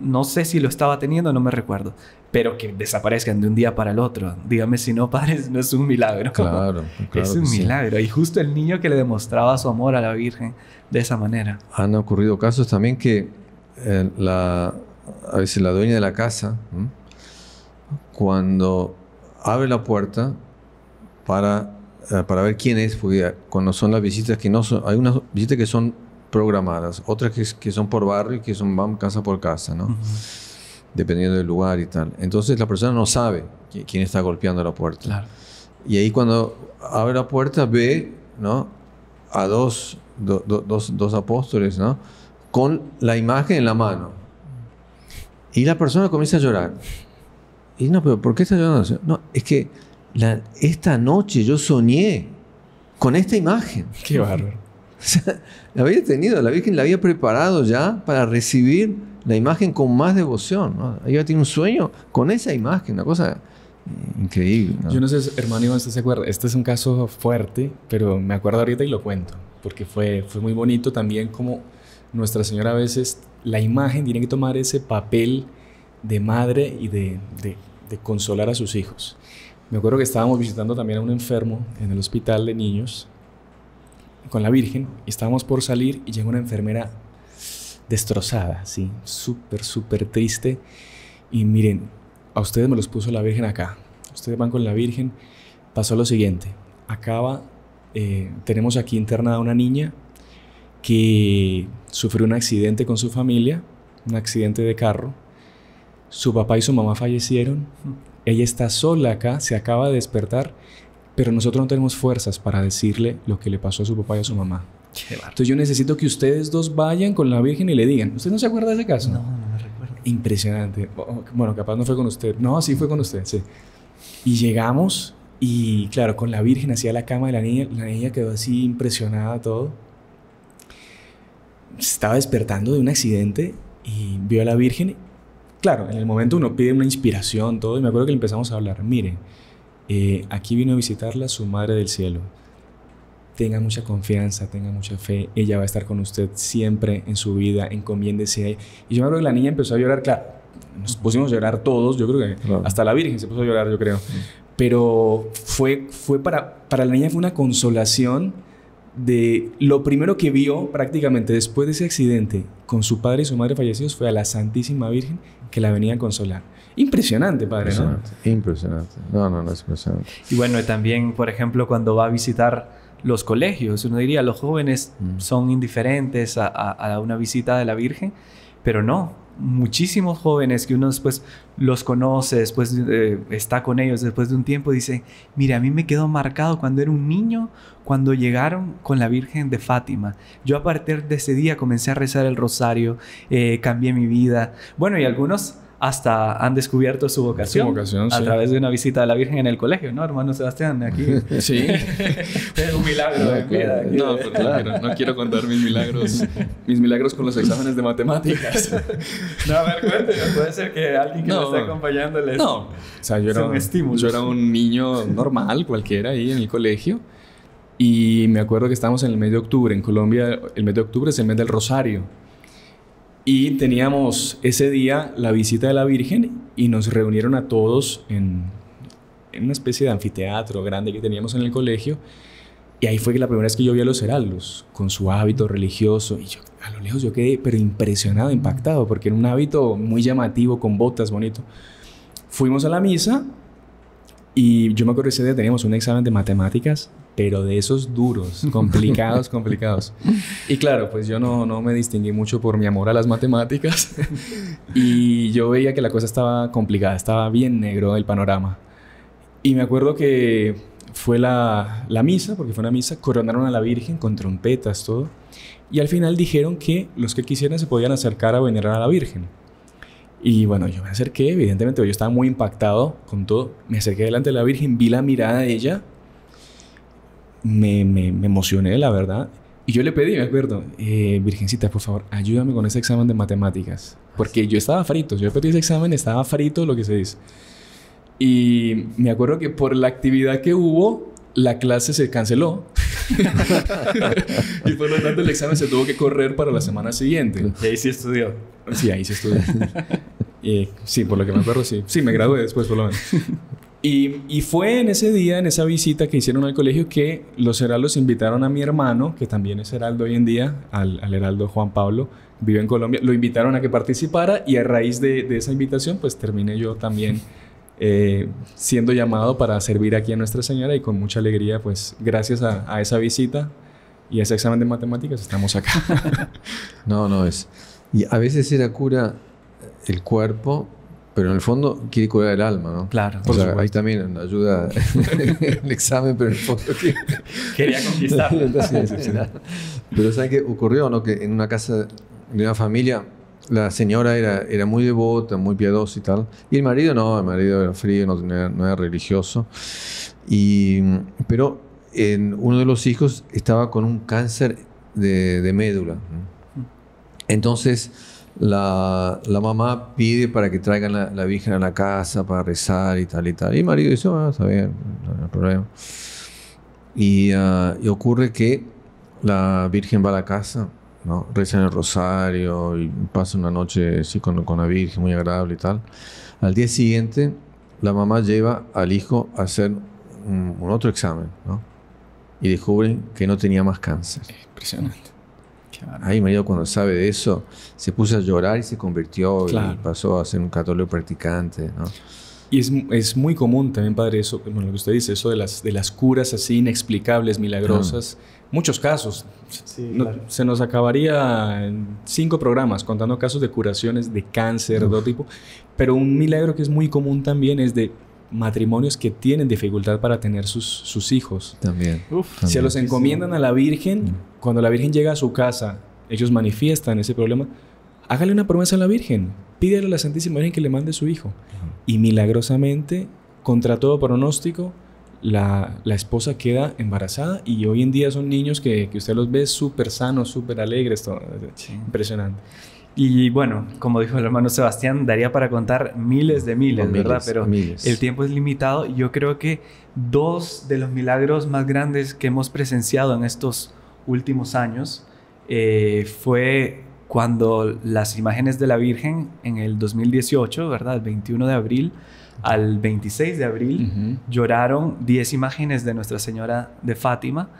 No sé si lo estaba teniendo, no me recuerdo. Pero que desaparezcan de un día para el otro. Dígame si no, padre, no es un milagro. Claro, claro Es un milagro. Y justo el niño que le demostraba su amor a la Virgen de esa manera. Han ocurrido casos también que eh, la, a veces la dueña de la casa, cuando abre la puerta para, eh, para ver quién es, porque cuando son las visitas que no son, hay unas visitas que son programadas, otras que, son por barrio y que son, van casa por casa, ¿no? dependiendo del lugar y tal. Entonces la persona no sabe quién está golpeando la puerta. Y ahí cuando abre la puerta ve ¿no? a dos, dos, apóstoles ¿no? con la imagen en la mano. Y la persona comienza a llorar. Y no, pero ¿por qué está llorando? No, es que esta noche yo soñé con esta imagen. Qué bárbaro. O sea, la había tenido, la Virgen la había preparado ya para recibir la imagen con más devoción. Ella tiene un sueño con esa imagen, una cosa eh, increíble. Yo no sé, hermano Iván, ¿usted se acuerda? Este es un caso fuerte, pero me acuerdo ahorita y lo cuento, porque fue, fue muy bonito también como Nuestra Señora a veces la imagen tiene que tomar ese papel de madre y de de consolar a sus hijos. Me acuerdo que estábamos visitando también a un enfermo en el hospital de niños con la Virgen y estábamos por salir y llega una enfermera destrozada, sí, súper, súper triste. Y miren, a ustedes me los puso la Virgen acá. Ustedes van con la Virgen. Pasó lo siguiente. Acaba, eh, tenemos aquí internada una niña que sufrió un accidente con su familia, un accidente de carro su papá y su mamá fallecieron, ella está sola acá, se acaba de despertar, pero nosotros no tenemos fuerzas para decirle lo que le pasó a su papá y a su mamá. Entonces yo necesito que ustedes dos vayan con la Virgen y le digan, ¿usted no se acuerda de ese caso? No, no me recuerdo. Impresionante. Oh, oh, bueno, capaz no fue con usted. No, sí fue con usted, sí. Y llegamos y claro, con la Virgen hacia la cama de la niña, la niña quedó así impresionada todo. estaba despertando de un accidente y vio a la Virgen claro, en el momento uno pide una inspiración, todo, y me acuerdo que le empezamos a hablar, mire, eh, aquí vino a visitarla su Madre del Cielo. Tenga mucha confianza, tenga mucha fe, ella va a estar con usted siempre en su vida, encomiéndese a ella. Y yo me acuerdo que la niña empezó a llorar, claro, nos pusimos a llorar todos, yo creo que hasta la Virgen se puso a llorar, yo creo. Pero fue, fue para, para la niña fue una consolación de lo primero que vio prácticamente después de ese accidente con su padre y su madre fallecidos fue a la Santísima Virgen que la venía a consolar. Impresionante, padre, impresionante, ¿no? Impresionante. No, no, es impresionante. Y bueno, también, por ejemplo, cuando va a visitar los colegios, uno diría, los jóvenes mm. son indiferentes a, a una visita de la Virgen, pero no, muchísimos jóvenes que uno después los conoce, después está con ellos, después de un tiempo, dice, mira, a mí me quedó marcado cuando era un niño, cuando llegaron con la Virgen de Fátima. Yo a partir de ese día comencé a rezar el rosario, eh, cambié mi vida. Bueno, y algunos hasta han descubierto su vocación, a través de una visita de la Virgen en el colegio, ¿no, hermano Sebastián? Aquí. Sí. es un milagro no, ¿eh? claro, pues, no quiero contar mis milagros, mis milagros con los exámenes de matemáticas. no, a ver, puede ser que alguien que nos esté acompañando les... No, sea, un, yo era un niño normal, cualquiera, ahí en el colegio. Y me acuerdo que estábamos en el mes de octubre. En Colombia, el mes de octubre es el mes del Rosario. Y teníamos ese día la visita de la Virgen y nos reunieron a todos en, una especie de anfiteatro grande que teníamos en el colegio. Y ahí fue que la primera vez que yo vi a los heraldos, con su hábito religioso. Y yo, a lo lejos yo quedé, pero impresionado, impactado, porque era un hábito muy llamativo, con botas, bonito. Fuimos a la misa y yo me acuerdo ese día teníamos un examen de matemáticas pero de esos duros, complicados, complicados. Y claro, pues yo no, me distinguí mucho por mi amor a las matemáticas y yo veía que la cosa estaba complicada, estaba bien negro el panorama. Y me acuerdo que fue la, la misa, porque fue una misa, coronaron a la Virgen con trompetas, todo. Y al final dijeron que los que quisieran se podían acercar a venerar a la Virgen. Y bueno, yo me acerqué, evidentemente yo estaba muy impactado con todo. Me acerqué delante de la Virgen, vi la mirada de ella me, me, emocioné, la verdad. Y yo le pedí, me acuerdo, eh, Virgencita, por favor, ayúdame con ese examen de matemáticas. Ah, Porque yo estaba frito, yo pedí ese examen, estaba frito, lo que se dice. Y me acuerdo que por la actividad que hubo, la clase se canceló. y por lo tanto el examen se tuvo que correr para la semana siguiente. Y ahí sí estudió. Sí, ahí sí estudió. Eh, sí, por lo que me acuerdo, sí. Sí, me gradué después, por lo menos. Y, fue en ese día, en esa visita que hicieron al colegio, que los heraldos invitaron a mi hermano, que también es heraldo hoy en día, al, heraldo Juan Pablo, vive en Colombia, lo invitaron a que participara y a raíz de, esa invitación, pues terminé yo también. Eh, siendo llamado para servir aquí a Nuestra Señora y con mucha alegría, pues gracias a, a esa visita y a ese examen de matemáticas estamos acá. no, no es. Y a veces era cura el cuerpo pero en el fondo quiere curar el alma, ¿no? Claro. ahí también ayuda el examen, pero en el fondo quiere... Quería conquistar. pero ¿saben qué ocurrió, no? Que en una casa de una familia, la señora era, era muy devota, muy piadosa y tal. Y el marido no, el marido era frío, no, era, religioso. pero en uno de los hijos estaba con un cáncer de médula. Mm. Entonces la, la, mamá pide para que traigan la, la, Virgen a la casa para rezar y tal y tal. Y el marido dice, ah, está bien, no hay problema. Ah, y, ocurre que la Virgen va a la casa, ¿no? en el rosario y pasa una noche sí, con, con la Virgen, muy agradable y tal. Al día siguiente, la mamá lleva al hijo a hacer un, otro examen, ¿no? Y descubre que no tenía más cáncer. Impresionante. Ay, mi marido, cuando sabe de eso, se puso a llorar y se convirtió y pasó a ser un católico practicante, Y es, muy común también, padre, eso, bueno, lo que usted dice, eso de las, de las curas así inexplicables, milagrosas. Ah. Muchos casos. Se nos acabaría en cinco programas contando casos de curaciones de cáncer, de todo tipo. Pero un milagro que es muy común también es de matrimonios que tienen dificultad para tener sus, hijos. También. Se los encomiendan a la Virgen. Mm. Cuando la Virgen llega a su casa, ellos manifiestan ese problema. Hágale una promesa a la Virgen. Pídele a la Santísima Virgen que le mande su hijo. Y milagrosamente, contra todo pronóstico, la, esposa queda embarazada y hoy en día son niños que, usted los ve súper sanos, súper alegres. Todo. Impresionante. Y bueno, como dijo el hermano Sebastián, daría para contar miles de miles, ¿verdad? Pero el tiempo es limitado. Yo creo que dos de los milagros más grandes que hemos presenciado en estos últimos años eh, fue cuando las imágenes de la Virgen en el 2018, ¿verdad? El 21 de abril al 26 de abril, lloraron 10 imágenes de Nuestra Señora de Fátima.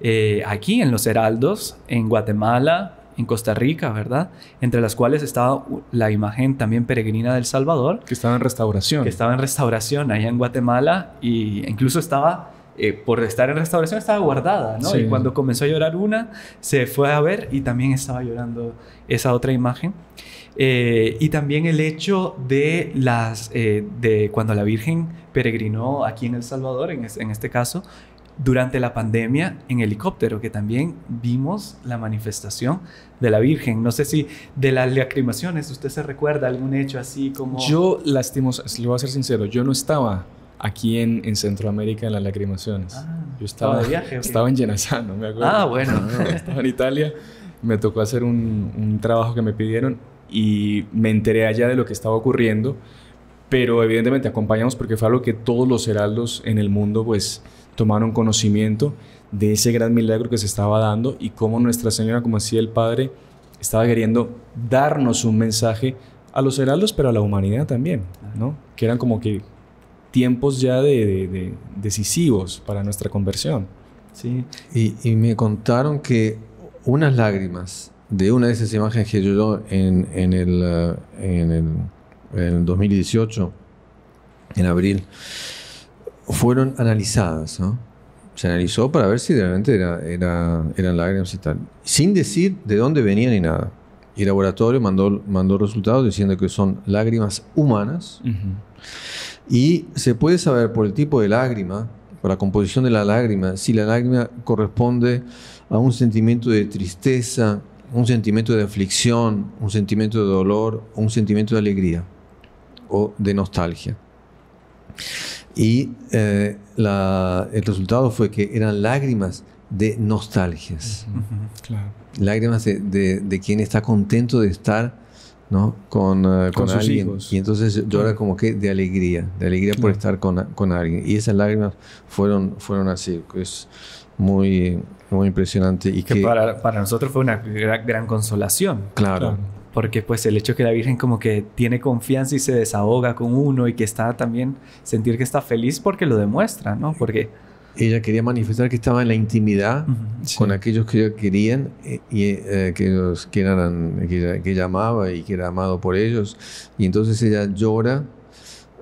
Eh, aquí en los Heraldos, en Guatemala, en Costa Rica, ¿verdad? Entre las cuales estaba la imagen también peregrina del Salvador. Que estaba en restauración. Que estaba en restauración allá en Guatemala y incluso estaba... Eh, por estar en restauración estaba guardada, ¿no? Y cuando comenzó a llorar una, se fue a ver y también estaba llorando esa otra imagen. Eh, y también el hecho de, las, eh, de cuando la Virgen peregrinó aquí en El Salvador, en este caso, durante la pandemia en helicóptero, que también vimos la manifestación de la Virgen. No sé si de las lacrimaciones usted se recuerda algún hecho así como... Yo lastimos, le voy a ser sincero, yo no estaba aquí en, Centroamérica en las lacrimaciones. Ah, yo estaba, estaba en me acuerdo. Ah, bueno. estaba en Italia, me tocó hacer un, un trabajo que me pidieron y me enteré allá de lo que estaba ocurriendo, pero evidentemente acompañamos porque fue algo que todos los heraldos en el mundo pues tomaron conocimiento de ese gran milagro que se estaba dando y cómo Nuestra Señora, como decía el Padre, estaba queriendo darnos un mensaje a los heraldos, pero a la humanidad también, ¿no? Que eran como que tiempos ya de, decisivos para nuestra conversión. Sí. Y, me contaron que unas lágrimas de una de esas imágenes que yo en, en, el, eh, en, el, en el 2018, en abril, fueron analizadas, Se analizó para ver si realmente era, eran lágrimas y tal. Sin decir de dónde venían ni nada. Y el laboratorio mandó, mandó resultados diciendo que son lágrimas humanas. Y se puede saber por el tipo de lágrima, por la composición de la lágrima, si la lágrima corresponde a un sentimiento de tristeza, un sentimiento de aflicción, un sentimiento de dolor, un sentimiento de alegría o de nostalgia. Y eh, el resultado fue que eran lágrimas de nostalgias. Lágrimas de, de, quien está contento de estar ¿no? con, eh, sus con, alguien. Hijos. Y entonces llora como que de alegría, de alegría por estar con, con, alguien. Y esas lágrimas fueron, fueron así. Es muy, muy impresionante. Y que, para, para, nosotros fue una gran, consolación. claro porque pues el hecho que la Virgen como que tiene confianza y se desahoga con uno y que está también sentir que está feliz porque lo demuestra, ¿no? Porque ella quería manifestar que estaba en la intimidad con aquellos que ella querían y, que, los que, que, ella, amaba y que era amado por ellos. Y entonces ella llora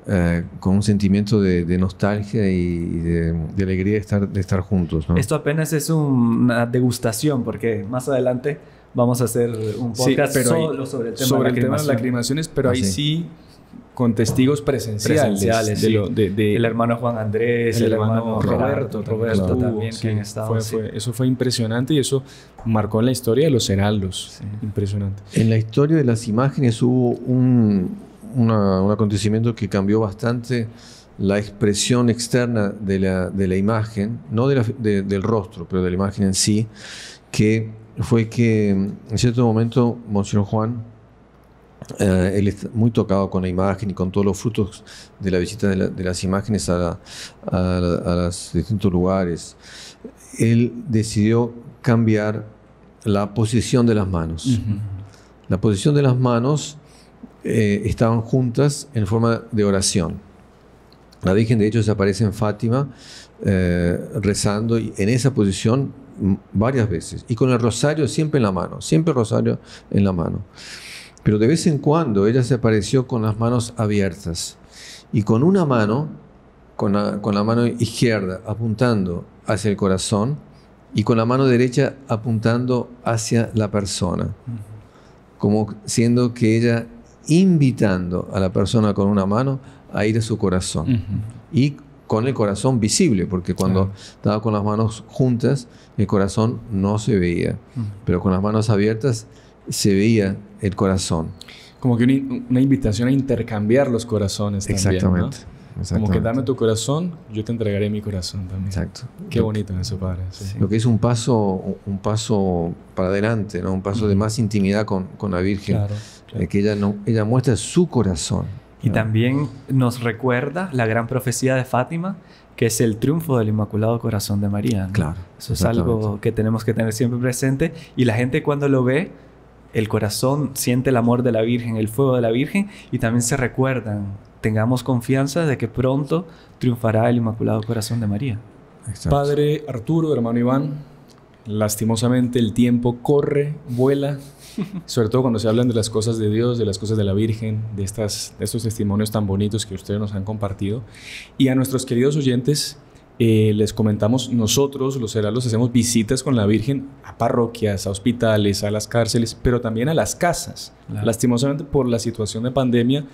eh, con un sentimiento de, nostalgia y de, alegría de estar, de estar juntos. ¿no? Esto apenas es una degustación porque más adelante vamos a hacer un podcast sobre el tema, de, las lacrimaciones, pero ah, ahí sí con testigos presenciales, de, el hermano Juan Andrés, el, hermano, Roberto, Roberto, también eso fue impresionante y eso marcó en la historia de los heraldos, impresionante. En la historia de las imágenes hubo un, un acontecimiento que cambió bastante la expresión externa de la, de la imagen, no del rostro, pero de la imagen en sí, que fue que en cierto momento Monseñor Juan, eh, él es muy tocado con la imagen y con todos los frutos de la visita de, las imágenes a, los distintos lugares. Él decidió cambiar la posición de las manos. La posición de las manos eh, estaban juntas en forma de oración. La Virgen, de hecho, se aparece en Fátima eh, rezando y en esa posición varias veces y con el rosario siempre en la mano, siempre rosario en la mano. Pero de vez en cuando ella se apareció con las manos abiertas y con una mano, con la, mano izquierda apuntando hacia el corazón y con la mano derecha apuntando hacia la persona, como siendo que ella invitando a la persona con una mano a ir a su corazón con el corazón visible, porque cuando estaba con las manos juntas, el corazón no se veía, pero con las manos abiertas se veía el corazón. Como que una, invitación a intercambiar los corazones. También, Exactamente. Como que dame tu corazón, yo te entregaré mi corazón también. Exacto. Qué bonito en eso, padre. Lo que es un paso, un paso para adelante, ¿no? un paso de más intimidad con, con la Virgen. Claro, eh, que ella, no, ella muestra su corazón. Y también nos recuerda la gran profecía de Fátima, que es el triunfo del Inmaculado Corazón de María. Claro. Eso es algo que tenemos que tener siempre presente. Y la gente cuando lo ve, el corazón siente el amor de la Virgen, el fuego de la Virgen, y también se recuerdan. Tengamos confianza de que pronto triunfará el Inmaculado Corazón de María. Padre Arturo, hermano Iván, lastimosamente el tiempo corre, vuela sobre todo cuando se hablan de las cosas de Dios, de las cosas de la Virgen, de, estas, estos testimonios tan bonitos que ustedes nos han compartido. Y a nuestros queridos oyentes, eh, les comentamos, nosotros los heraldos hacemos visitas con la Virgen a parroquias, a hospitales, a las cárceles, pero también a las casas. Lastimosamente por la situación de pandemia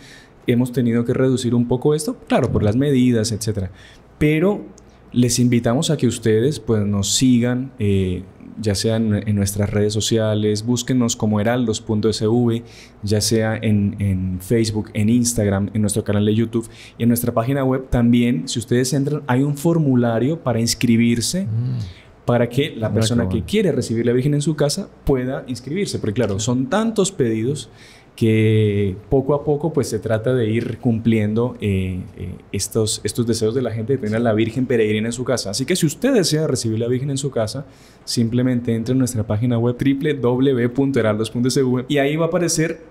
hemos tenido que reducir un poco esto, claro, por las medidas, etcétera Pero les invitamos a que ustedes pues, nos sigan. Eh, ya sea en, nuestras redes sociales, búsquenos como heraldos.sv, ya sea en, Facebook, en Instagram, en nuestro canal de YouTube y en nuestra página web también, si ustedes entran, hay un formulario para inscribirse. Mm. Para que la persona que quiere recibir la Virgen en su casa pueda inscribirse. Porque, claro, son tantos pedidos que poco a poco pues se trata de ir cumpliendo eh, eh, estos, estos deseos de la gente de tener a la Virgen peregrina en su casa. Así que si usted desea recibir a la Virgen en su casa, simplemente entre en nuestra página web www.heraldos.cv y ahí va a aparecer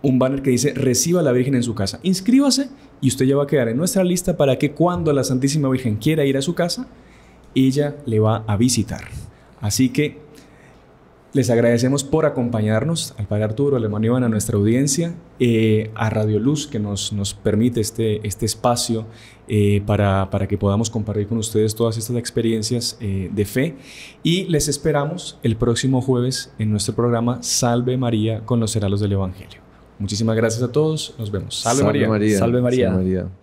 un banner que dice reciba a la Virgen en su casa. Inscríbase y usted ya va a quedar en nuestra lista para que cuando la Santísima Virgen quiera ir a su casa, ella le va a visitar. Así que les agradecemos por acompañarnos al Padre Arturo, al hermano Iván, a nuestra audiencia, eh, a Radio Luz que nos, nos permite este, este espacio eh, para, para, que podamos compartir con ustedes todas estas experiencias eh, de fe. Y les esperamos el próximo jueves en nuestro programa Salve María con los Heralos del Evangelio. Muchísimas gracias a todos. Nos vemos. Salve, Salve María. Salve María.